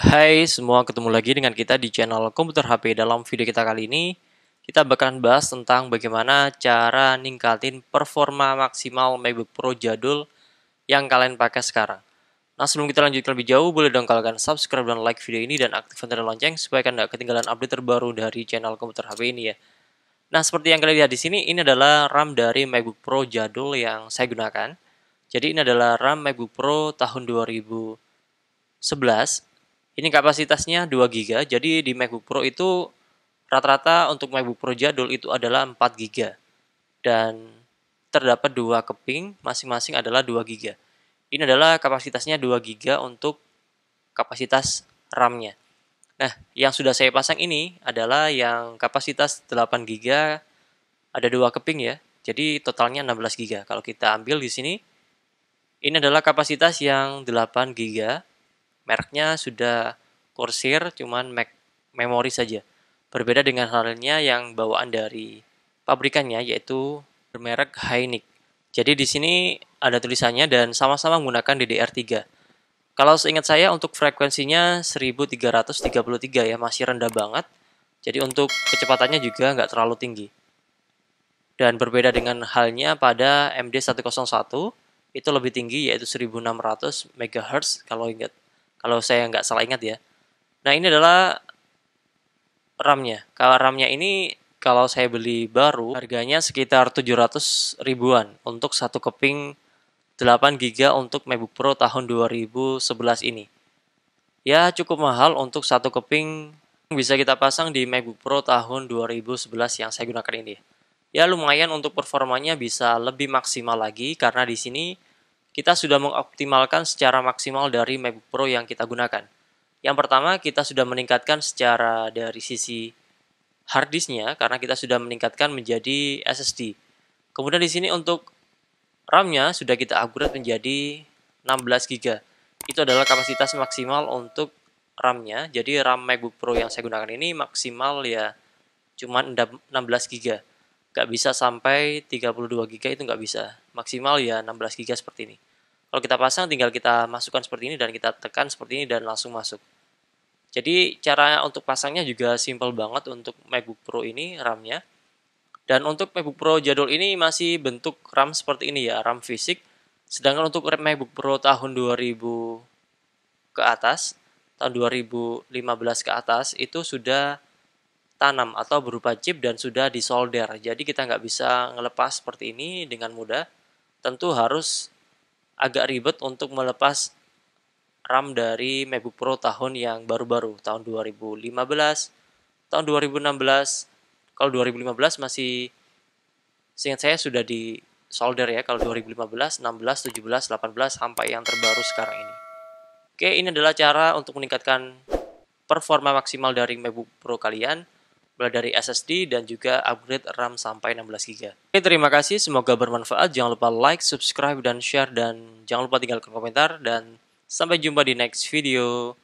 Hai semua, ketemu lagi dengan kita di channel Komputer HP. Dalam video kita kali ini, kita bakalan bahas tentang bagaimana cara ningkatin performa maksimal MacBook Pro jadul yang kalian pakai sekarang. Nah, sebelum kita lanjutkan lebih jauh, boleh dong kalian subscribe dan like video ini dan aktifkan tanda lonceng supaya kalian tidak ketinggalan update terbaru dari channel Komputer HP ini ya. Nah, seperti yang kalian lihat di sini, ini adalah RAM dari MacBook Pro jadul yang saya gunakan. Jadi, ini adalah RAM MacBook Pro tahun 2011 ini kapasitasnya 2 GB. Jadi di MacBook Pro itu rata-rata untuk MacBook Pro jadul itu adalah 4 GB. Dan terdapat dua keping, masing-masing adalah 2 GB. Ini adalah kapasitasnya 2 GB untuk kapasitas RAM-nya. Nah, yang sudah saya pasang ini adalah yang kapasitas 8 GB ada dua keping ya. Jadi totalnya 16 GB. Kalau kita ambil di sini ini adalah kapasitas yang 8 GB Mereknya sudah Corsair, cuman Mac memori saja. Berbeda dengan halnya yang bawaan dari pabrikannya, yaitu bermerek Hynix. Jadi di sini ada tulisannya dan sama-sama menggunakan DDR3. Kalau seingat saya untuk frekuensinya 1333 ya, masih rendah banget. Jadi untuk kecepatannya juga nggak terlalu tinggi. Dan berbeda dengan halnya pada MD101, itu lebih tinggi yaitu 1600 MHz kalau ingat kalau saya nggak salah ingat ya. Nah ini adalah RAM-nya. Kalau RAM-nya ini kalau saya beli baru harganya sekitar 700 ribuan untuk satu keping 8 GB untuk MacBook Pro tahun 2011 ini. Ya cukup mahal untuk satu keping bisa kita pasang di MacBook Pro tahun 2011 yang saya gunakan ini. Ya lumayan untuk performanya bisa lebih maksimal lagi karena di sini kita sudah mengoptimalkan secara maksimal dari MacBook Pro yang kita gunakan. Yang pertama, kita sudah meningkatkan secara dari sisi harddisknya karena kita sudah meningkatkan menjadi SSD. Kemudian di sini untuk RAM-nya sudah kita upgrade menjadi 16 GB. Itu adalah kapasitas maksimal untuk RAM-nya. Jadi RAM MacBook Pro yang saya gunakan ini maksimal ya cuma 16 GB. Gak bisa sampai 32 GB itu nggak bisa. Maksimal ya 16 GB seperti ini. Kalau kita pasang tinggal kita masukkan seperti ini dan kita tekan seperti ini dan langsung masuk. Jadi cara untuk pasangnya juga simple banget untuk MacBook Pro ini RAM-nya. Dan untuk MacBook Pro jadul ini masih bentuk RAM seperti ini ya, RAM fisik. Sedangkan untuk MacBook Pro tahun 2000 ke atas, tahun 2015 ke atas itu sudah tanam atau berupa chip dan sudah disolder. Jadi kita nggak bisa ngelepas seperti ini dengan mudah. Tentu harus agak ribet untuk melepas RAM dari MacBook Pro tahun yang baru-baru, tahun 2015, tahun 2016. Kalau 2015 masih seingat saya sudah di solder ya kalau 2015, 16, 17, 18 sampai yang terbaru sekarang ini. Oke, ini adalah cara untuk meningkatkan performa maksimal dari MacBook Pro kalian mulai dari SSD dan juga upgrade RAM sampai 16GB. Oke, terima kasih, semoga bermanfaat. Jangan lupa like, subscribe, dan share, dan jangan lupa tinggalkan komentar, dan sampai jumpa di next video.